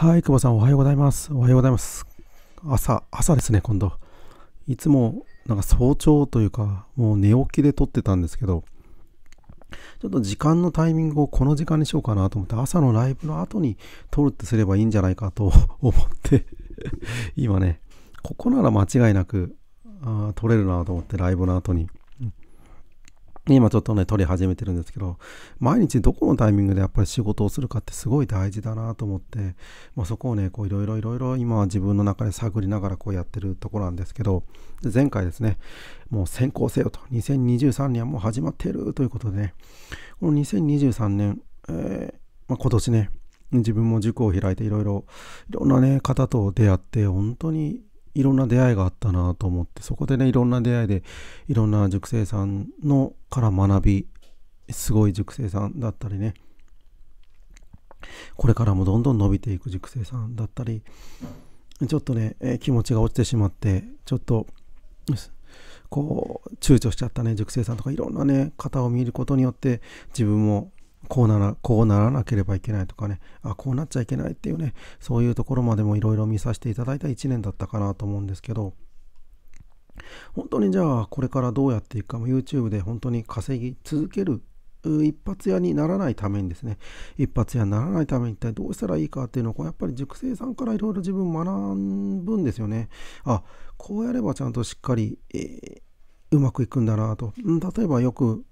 はい、久保さんおはようございます。おはようございます。朝、朝ですね、今度。いつも、なんか早朝というか、もう寝起きで撮ってたんですけど、ちょっと時間のタイミングをこの時間にしようかなと思って、朝のライブの後に撮るってすればいいんじゃないかと 思って今ね、ここなら間違いなく、あ撮れるなと思って、ライブの後に。今ちょっとね、取り始めてるんですけど、毎日どこのタイミングでやっぱり仕事をするかってすごい大事だなと思って、まあ、そこをね、こういろいろいろいろ今は自分の中で探りながらこうやってるとこなんですけど、前回ですね、もう先行せよと、2023年はもう始まってるということでね、この2023年、えー、まあ、今年ね、自分も塾を開いていろいろ、いろんなね、方と出会って、本当にいろんな出会いがあったなと思ってそこでねいろんな出会いでいろんな塾生さんのから学びすごい塾生さんだったりねこれからもどんどん伸びていく塾生さんだったりちょっとね、え気持ちが落ちてしまってちょっとこう躊躇しちゃったね熟成さんとかいろんなね方を見ることによって自分もこうなら、こうならなければいけないとかね、あ、こうなっちゃいけないっていうね、そういうところまでもいろいろ見させていただいた1年だったかなと思うんですけど、本当にじゃあこれからどうやっていくかも YouTube で本当に稼ぎ続ける一発屋にならないためにですね一発屋にならないために一体どうしたらいいかっていうのをやっぱり塾生さんからいろいろ自分学ぶんですよねあこうやればちゃんとしっかり、えーうまくいくんだなと。例えばよく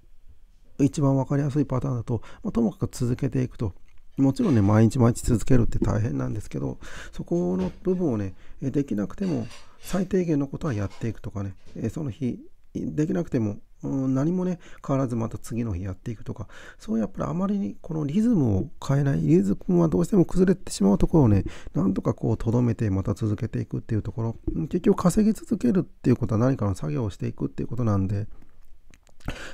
一番分かりやすいパターンだと、まあ、ともかく続けていくと。もちろんね、毎日毎日続けるって大変なんですけど、そこの部分をね、できなくても最低限のことはやっていくとかね、その日、できなくても何もね変わらずまた次の日やっていくとかそうやっぱりあまりにこのリズムを変えないリズムはどうしても崩れてしまうところをねなんとかこうとどめてまた続けていくっていうところ結局稼ぎ続けるっていうことは何かの作業をしていくっていうことなんで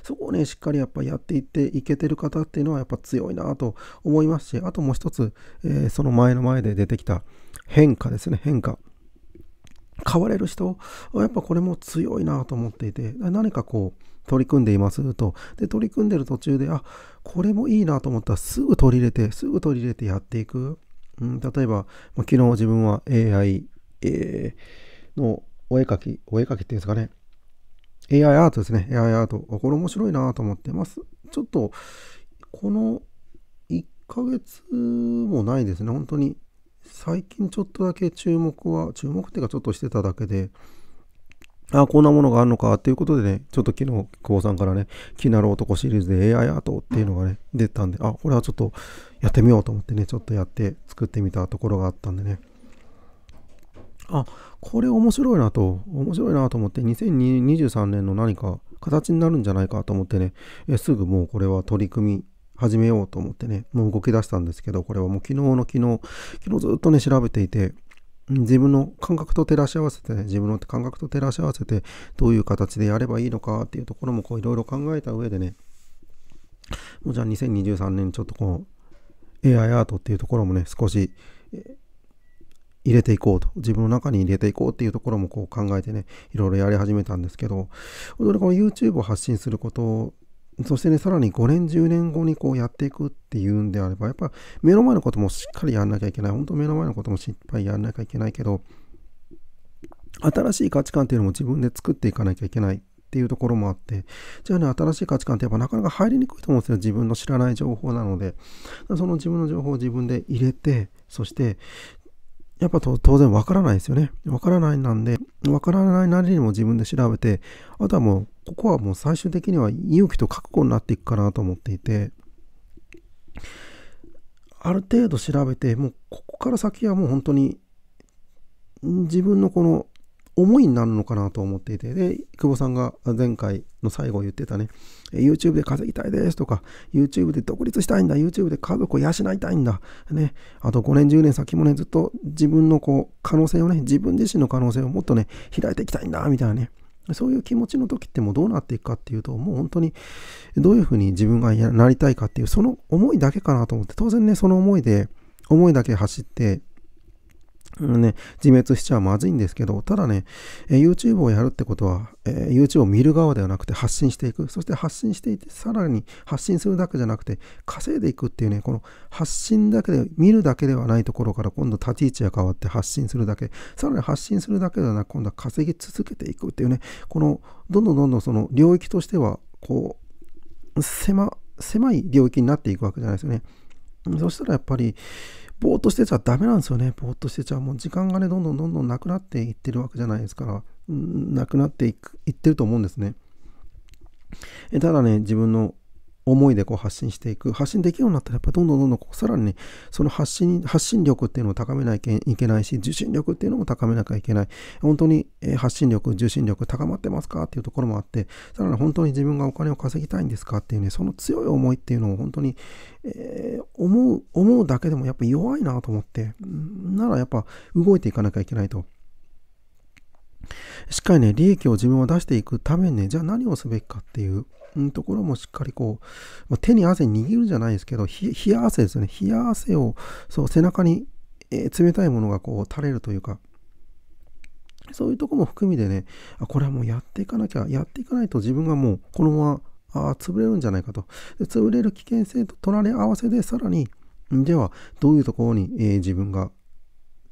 そこをね、しっかりやっぱやっていっていけてる方っていうのはやっぱ強いなと思いますし、あともう一つ、えー、その前の前で出てきた変化ですね、変化。変われる人、やっぱこれも強いなと思っていて、何かこう、取り組んでいますと。で、取り組んでる途中で、あ、これもいいなと思ったらすぐ取り入れて、すぐ取り入れてやっていく。うん、例えば、ま昨日自分は AI、えー、のお絵描き、お絵描きっていうんですかね、AI アートですね。AI アート。これ面白いなと思ってます。ちょっと、この1ヶ月もないですね。本当に。最近ちょっとだけ注目は、注目っていうかちょっとしてただけで、あ、こんなものがあるのかっていうことでね、ちょっと昨日、久保さんからね、気になる男シリーズで AI アートっていうのがね、出たんで、あ、これはちょっとやってみようと思ってね、ちょっとやって作ってみたところがあったんでね。あこれ面白いなと面白いなと思って2023年の何か形になるんじゃないかと思ってねえすぐもうこれは取り組み始めようと思ってねもう動き出したんですけどこれはもう昨日の昨日昨日ずっとね調べていて自分の感覚と照らし合わせて、ね、自分の感覚と照らし合わせてどういう形でやればいいのかっていうところもこういろいろ考えた上でねもうじゃあ2023年ちょっとこう AI アートっていうところもね少し入れていこうと、自分の中に入れていこうっていうところもこう考えてね、いろいろやり始めたんですけど、本当にこの YouTube を発信することそしてね、さらに5年、10年後にこうやっていくっていうんであれば、やっぱ目の前のこともしっかりやんなきゃいけない。本当目の前のこともしっかりやんなきゃいけないけど、新しい価値観っていうのも自分で作っていかなきゃいけないっていうところもあって、じゃあね、新しい価値観ってやっぱなかなか入りにくいと思うんですよ。自分の知らない情報なので。その自分の情報を自分で入れて、そしてやっぱ当然わからないですよね。わからないなんで、わからないなりにも自分で調べて、あとはもう、ここはもう最終的には勇気と覚悟になっていくかなと思っていて、ある程度調べて、もうここから先はもう本当に自分のこの思いになるのかなと思っていて、で、久保さんが前回の最後言ってたね、YouTube で稼ぎたいですとか、YouTube で独立したいんだ、YouTube で家族を養いたいんだ、ね、あと5年、10年先もね、ずっと自分のこう、可能性をね、自分自身の可能性をもっとね、開いていきたいんだ、みたいなね、そういう気持ちの時ってもうどうなっていくかっていうと、もう本当にどういうふうに自分がなりたいかっていう、その思いだけかなと思って、当然ね、その思いで、思いだけ走ってね、自滅しちゃまずいんですけど、ただね、え YouTube をやるってことは、え YouTube を見る側ではなくて発信していく。そして発信していて、さらに発信するだけじゃなくて、稼いでいくっていうね、この発信だけで、見るだけではないところから今度立ち位置が変わって発信するだけ、さらに発信するだけではなく、今度は稼ぎ続けていくっていうね、この、どんどんどんどんその領域としては、こう、狭、狭い領域になっていくわけじゃないですよね。そしたらやっぱり、ぼーっとしてちゃダメなんですよね。ぼーっとしてちゃもう時間がね、どんどんどんどんなくなっていってるわけじゃないですから、なくなっていくいってると思うんですね。えただね、自分の思いでこう発信していく発信できるようになったらやっぱどんどんどんどんさらにその発信発信力っていうのを高めないといけないし受信力っていうのも高めなきゃいけない本当に発信力受信力高まってますかっていうところもあってさらに本当に自分がお金を稼ぎたいんですかっていうねその強い思いっていうのを本当に、えー、思う思うだけでもやっぱ弱いなと思ってならやっぱ動いていかなきゃいけないとしっかりね、利益を自分は出していくためにね、じゃあ何をすべきかっていう、ところもしっかりこう、まあ、手に汗握るじゃないですけど、冷や汗ですね。冷や汗を、そう、背中に、えー、冷たいものがこう垂れるというか、そういうとこも含みでね、あ、これはもうやっていかなきゃ、やっていかないと自分がもうこのままあ潰れるんじゃないかと。で潰れる危険性と隣り合わせでさらに、ではどういうところに、えー、自分が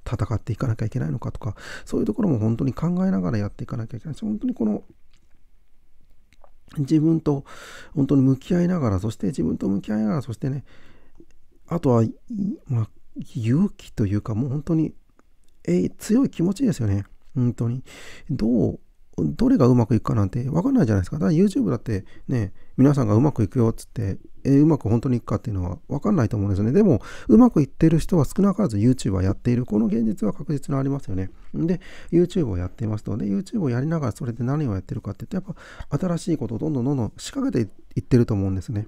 戦っていかなきゃいけないのかとか、そういうところも本当に考えながらやっていかなきゃいけないし、本当にこの自分と本当に向き合いながら、そして自分と向き合いながら、そしてね、あとは、まあ、勇気というか、もう本当に、えー、強い気持ちですよね。本当に。どう、どれがうまくいくかなんて分かんないじゃないですか。だから YouTube だってね、皆さんがうまくいくよっつってえー、うまく本当にいくかっていうのは分かんないと思うんですよね。でも、うまくいってる人は少なからず YouTube はやっている。この現実は確実にありますよね。で、YouTube をやっていますと、で、YouTube をやりながらそれで何をやってるかって言って、やっぱ新しいことをどんどんどんどん仕掛けていってると思うんですね。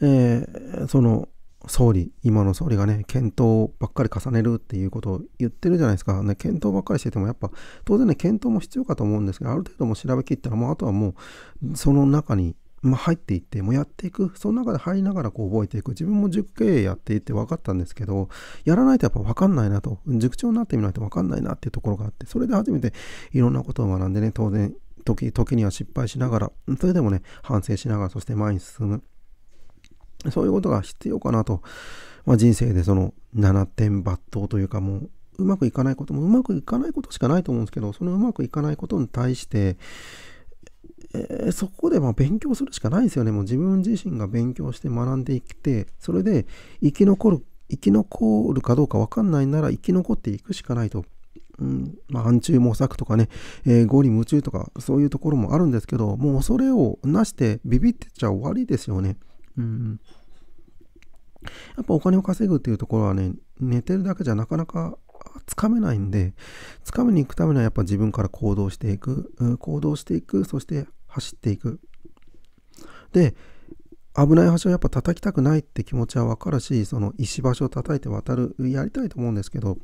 えー、その、総理、今の総理がね、検討ばっかり重ねるっていうことを言ってるじゃないですか。ね、検討ばっかりしてても、やっぱ、当然ね、検討も必要かと思うんですけど、ある程度も調べきったら、もうあとはもう、その中にまあ、入っていってもうやっていくその中で入りながらこう覚えていく自分も塾経営やっていって分かったんですけどやらないとやっぱ分かんないなと塾長になってみないと分かんないなっていうところがあってそれで初めていろんなことを学んでね当然時時には失敗しながらそれでもね反省しながらそして前に進むそういうことが必要かなと、まあ、人生でその7点抜刀というかもううまくいかないこともうまくいかないことしかないと思うんですけどそのうまくいかないことに対してえそこでま勉強するしかないですよね。もう自分自身が勉強して学んでいって、それで生き残る、生き残るかどうかわかんないなら生き残っていくしかないと。うん、まあ、暗中模索とかね、えー、合理夢中とか、そういうところもあるんですけど、もうそれをなしてビビってちゃ終わりですよね。うん。やっぱお金を稼ぐっていうところはね、寝てるだけじゃなかなかつかめないんで、つかめに行くためにはやっぱ自分から行動していく、行動していく、そして走っていく。で、危ない橋をやっぱ叩きたくないって気持ちはわかるし、その石橋を叩いて渡る、やりたいと思うんですけど、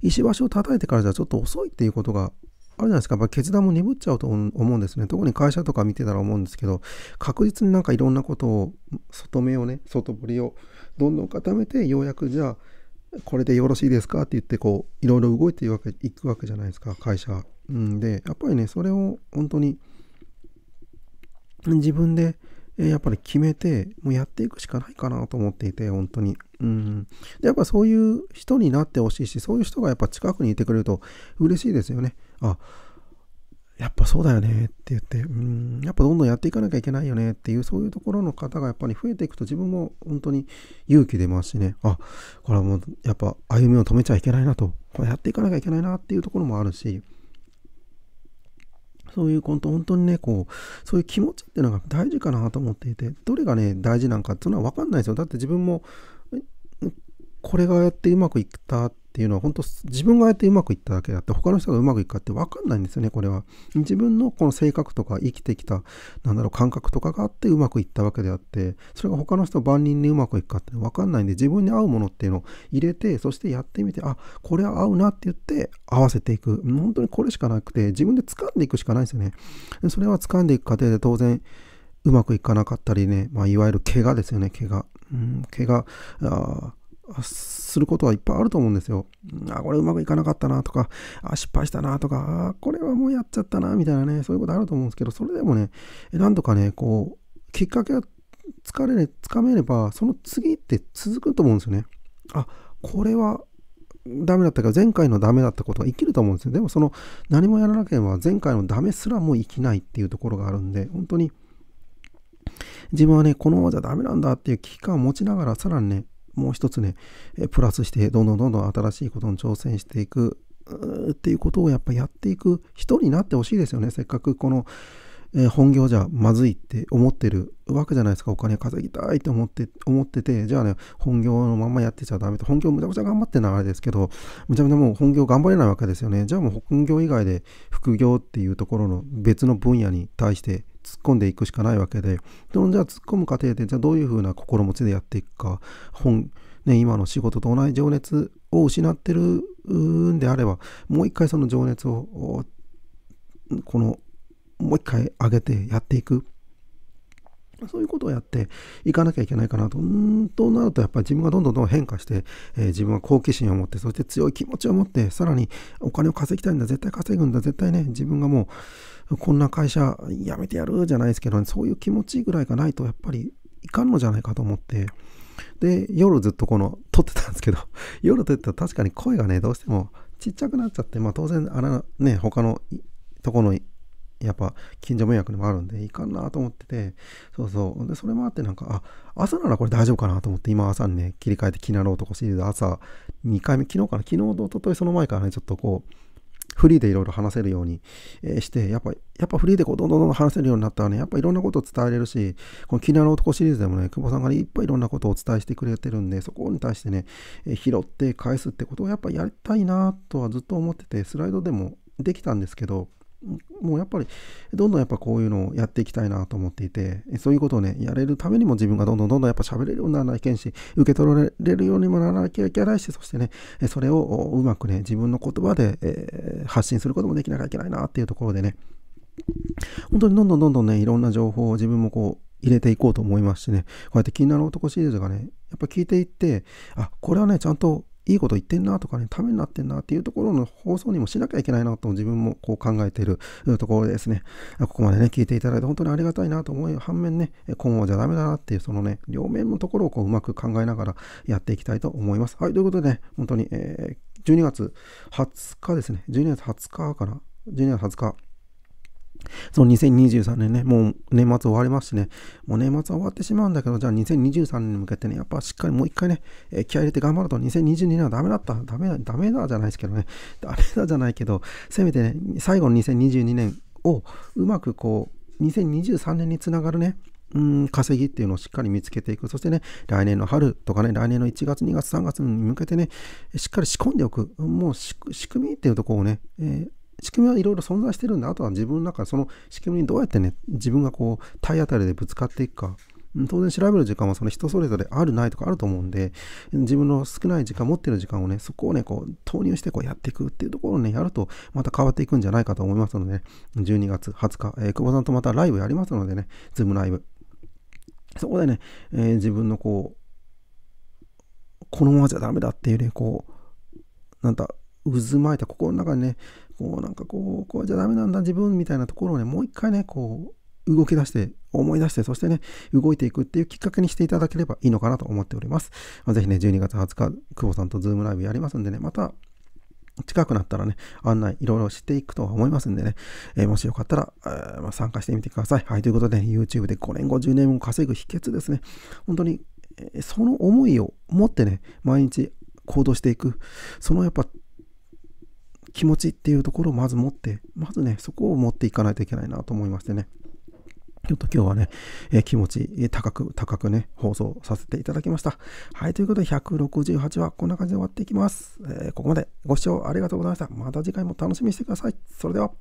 石橋を叩いてからじゃちょっと遅いっていうことがあるじゃないですか。やっぱ決断も鈍っちゃうと思うんですね。特に会社とか見てたら思うんですけど、確実になんかいろんなことを、外目をね、外堀をどんどん固めて、ようやくじゃあ、これでよろしいですかって言って、こう、いろいろ動いていくわけじゃないですか、会社。うんで、やっぱりね、それを本当に自分でやっぱり決めて、もうやっていくしかないかなと思っていて、本当に。うん。で、やっぱそういう人になってほしいし、そういう人がやっぱ近くにいてくれると嬉しいですよね。あ、やっぱそうだよねって言って、うん、やっぱどんどんやっていかなきゃいけないよねっていう、そういうところの方がやっぱり増えていくと自分も本当に勇気出ますしね、あ、これはもうやっぱ歩みを止めちゃいけないなと、これやっていかなきゃいけないなっていうところもあるし、そういうこと、本当にね、こう、そういう気持ちっていうのが大事かなと思っていて、どれがね、大事なんかっていうのは分かんないですよ。だって自分も、これがやってうまくいったっっていうのは本当自分がやってうまくいっただけであって他の人がうまくいくかって分かんないんですよねこれは自分のこの性格とか生きてきたなんだろう感覚とかがあってうまくいったわけであってそれが他の人万人にうまくいくかって分かんないんで自分に合うものっていうのを入れてそしてやってみてあこれは合うなって言って合わせていく本当にこれしかなくて自分で掴んでいくしかないですよねそれは掴んでいく過程で当然うまくいかなかったりね、まあ、いわゆる怪我ですよね怪我、うん、怪我あすることはいっぱいあると思うんですよ。あ、これうまくいかなかったなとか、あ、失敗したなとか、あ、これはもうやっちゃったなみたいなね、そういうことあると思うんですけど、それでもね、なんとかね、こう、きっかけがつかれ、ね、つかめれば、その次って続くと思うんですよね。あ、これはダメだったけど、前回のダメだったことが生きると思うんですよ。でもその何もやらなければ前回のダメすらも生きないっていうところがあるんで、本当に自分はね、このままじゃダメなんだっていう危機感を持ちながら、さらにね、もう一つね、プラスして、どんどんどんどん新しいことに挑戦していくっていうことをやっぱやっていく人になってほしいですよね。せっかくこの、え本業じゃまずいって思ってるわけじゃないですか。お金稼ぎたいって思って、思ってて、じゃあね、本業のままやってちゃダメと。本業むちゃくちゃ頑張ってるのはあれですけど、むちゃくちゃもう本業頑張れないわけですよね。じゃあもう本業以外で副業っていうところの別の分野に対して突っ込んでいくしかないわけで、じゃあ突っ込む過程で、じゃあどういうふうな心持ちでやっていくか、本、ね、今の仕事と同じ情熱を失ってるんであれば、もう一回その情熱を、この、もう一回上げてやっていく。そういうことをやっていかなきゃいけないかなと。うんとなると、やっぱり自分がどんどんどん変化して、えー、自分は好奇心を持って、そして強い気持ちを持って、さらにお金を稼ぎたいんだ、絶対稼ぐんだ、絶対ね、自分がもう、こんな会社辞めてやるじゃないですけど、ね、そういう気持ちぐらいがないと、やっぱりいかんのじゃないかと思って、で、夜ずっとこの、撮ってたんですけど、夜撮ってたら確かに声がね、どうしてもちっちゃくなっちゃって、まあ当然、あら、ね、他のとこのやっぱ近所迷惑でもあるんで、いかんなと思ってて、そうそう。で、それもあってなんか、あ、朝ならこれ大丈夫かなと思って、今朝にね、切り替えて気になろうとかシリーズ朝2回目、昨日かな昨日と一昨日その前からね、ちょっとこう、フリーでいろいろ話せるようにして、やっぱ、やっぱフリーでこうどんどんどんどん話せるようになったらね、やっぱいろんなことを伝えれるし、この気になる男シリーズでもね、久保さんが、ね、いっぱいいろんなことをお伝えしてくれてるんで、そこに対してね、拾って返すってことをやっぱやりたいなとはずっと思ってて、スライドでもできたんですけど、もうやっぱり、どんどんやっぱこういうのをやっていきたいなと思っていて、そういうことをね、やれるためにも自分がどんどんどんどんやっぱ喋れるようにならないけんし、受け取られるようにもならなきゃいけないし、そしてね、それをうまくね、自分の言葉で、え発信することもできなきゃいけないなっていうところでね、本当にどんどんどんどんね、いろんな情報を自分もこう、入れていこうと思いますしね、こうやって気になる男シリーズがね、やっぱ聞いていって、あ、これはね、ちゃんといいこと言ってんなとかね、ためになってんなっていうところの放送にもしなきゃいけないなと自分もこう考えているところですね。ここまでね、聞いていただいて本当にありがたいなと思い、反面ね、今後じゃダメだなっていうそのね、両面のところをこううまく考えながらやっていきたいと思います。はい、ということでね、本当に、えー、12月20日ですね、12月20日かな、12月20日。その2023年ね、もう年末終わりますしね、もう年末終わってしまうんだけど、じゃあ2023年に向けてね、やっぱしっかりもう一回ね、えー、気合入れて頑張ると、2022年はダメだった、ダメだ、ダメだじゃないですけどね、ダメだじゃないけど、せめてね、最後の2022年をうまくこう、2023年につながるね、うん稼ぎっていうのをしっかり見つけていく。そしてね、来年の春とかね、来年の1月、2月、3月に向けてね、しっかり仕込んでおく。もう仕組みっていうところをね、えー仕組みはいろいろ存在してるんで、あとは自分の中でその仕組みにどうやってね、自分がこう、体当たりでぶつかっていくか、当然調べる時間はその人それぞれあるないとかあると思うんで、自分の少ない時間、持ってる時間をね、そこをね、こう投入してこうやっていくっていうところをね、やるとまた変わっていくんじゃないかと思いますので、ね、12月20日、えー、久保さんとまたライブやりますのでね、ズームライブ。そこでね、えー、自分のこう、このままじゃダメだっていうね、こう、なんだ、渦巻いた心の中にね、こうなんかこうこうじゃダメなんだ自分みたいなところをねもう一回ねこう動き出して思い出してそしてね動いていくっていうきっかけにしていただければいいのかなと思っております。まあ、ぜひね12月20日久保さんとズームライブやりますんでねまた近くなったらね、案内いろいろしていくとは思いますんでね、えー、もしよかったら、えまあ、参加してみてください。はい、ということで、ね、YouTube で5年後、10年後稼ぐ秘訣ですね。本当に、えー、その思いを持ってね、毎日行動していく。そのやっぱ気持ちっていうところをまず持って、まずね、そこを持っていかないといけないなと思いましてね。ちょっと今日はね、えー、気持ち高く高くね、放送させていただきました。はい、ということで168話、こんな感じで終わっていきます。えー、ここまでご視聴ありがとうございました。また次回も楽しみにしてください。それでは。